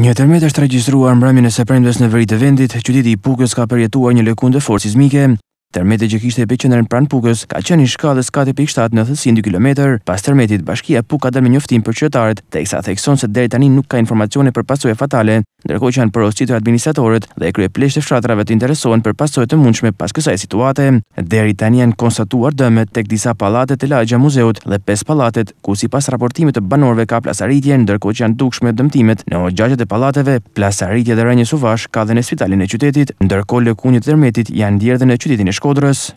Një tërmet është regjistruar mbrëmën e së në veri të vendit, qyteti i Pukës ka përjetuar një lëkundë forësizmike. Tërmeti që kishte pe qëndërën pranë pukës ka qeni shkallës 4.7 në thësin 2 km, pas tërmetit bashkia puk ka dërmi njoftim për qëtarët, të eksa thekson se deri tani nuk ka informacione për pasuje fatale, ndërko që janë përostitur administratorët dhe e krye plesht e fshatrave të interesohen për pasuje të mundshme pas kësaj situate. Deri tani janë konstatuar dëmet tek disa palatet të lagja muzeut dhe 5 palatet, ku si pas raportimit të banorve ka plasaritje, ndërko që janë dukshme dëmtimet në ogjajet e palateve, plasaritje dhe rënjës suvash ka dhe në spitalin e qytetit, ndërko lëkunjët tërmetit janë djerë dhe në qytetin e sh eskodras.